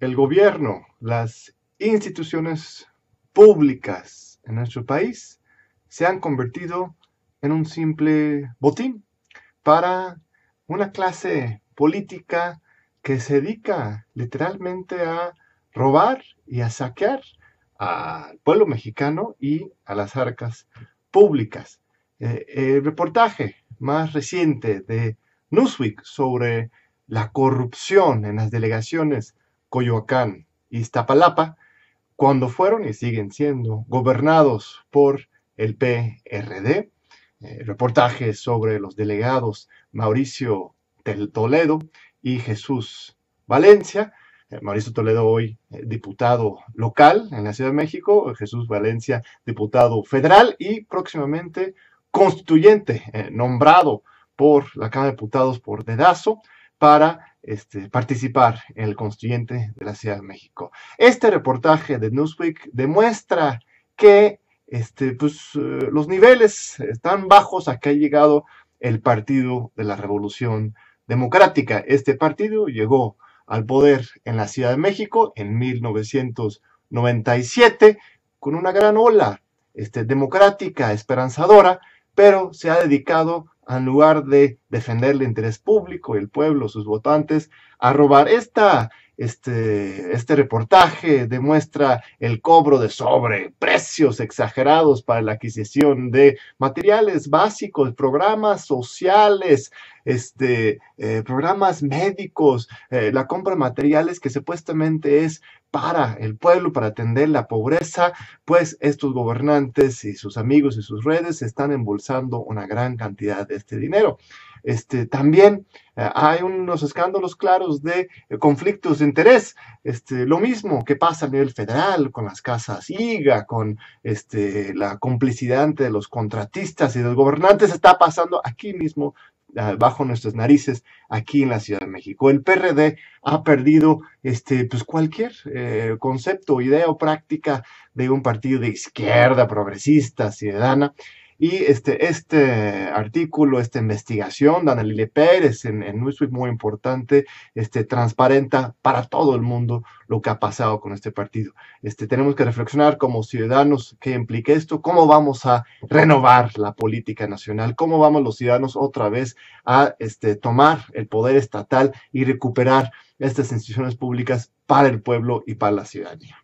el gobierno, las instituciones públicas en nuestro país se han convertido en un simple botín para una clase política que se dedica literalmente a robar y a saquear al pueblo mexicano y a las arcas públicas. Eh, el reportaje más reciente de Newsweek sobre la corrupción en las delegaciones Coyoacán, Iztapalapa, cuando fueron y siguen siendo gobernados por el PRD. Eh, reportajes sobre los delegados Mauricio del Toledo y Jesús Valencia. Eh, Mauricio Toledo hoy eh, diputado local en la Ciudad de México, Jesús Valencia diputado federal y próximamente constituyente nombrado por la Cámara de Diputados por dedazo para este, participar en el constituyente de la Ciudad de México. Este reportaje de Newsweek demuestra que este, pues, eh, los niveles están bajos a que ha llegado el Partido de la Revolución Democrática. Este partido llegó al poder en la Ciudad de México en 1997 con una gran ola este, democrática, esperanzadora, pero se ha dedicado en lugar de defender el interés público, el pueblo, sus votantes, a robar. Esta este, este, reportaje demuestra el cobro de sobre, precios exagerados para la adquisición de materiales básicos, programas sociales, este, eh, programas médicos, eh, la compra de materiales que supuestamente es para el pueblo, para atender la pobreza, pues estos gobernantes y sus amigos y sus redes están embolsando una gran cantidad de este dinero. Este, también eh, hay unos escándalos claros de eh, conflictos de interés. Este, lo mismo que pasa a nivel federal con las casas IGA, con este, la complicidad entre los contratistas y los gobernantes, está pasando aquí mismo ah, bajo nuestras narices aquí en la Ciudad de México. El PRD ha perdido este, pues cualquier eh, concepto, idea o práctica de un partido de izquierda, progresista, ciudadana, y este, este artículo, esta investigación de Ana Pérez en, Newsweek, muy importante, este, transparenta para todo el mundo lo que ha pasado con este partido. Este, tenemos que reflexionar como ciudadanos qué implica esto, cómo vamos a renovar la política nacional, cómo vamos los ciudadanos otra vez a este, tomar el poder estatal y recuperar estas instituciones públicas para el pueblo y para la ciudadanía.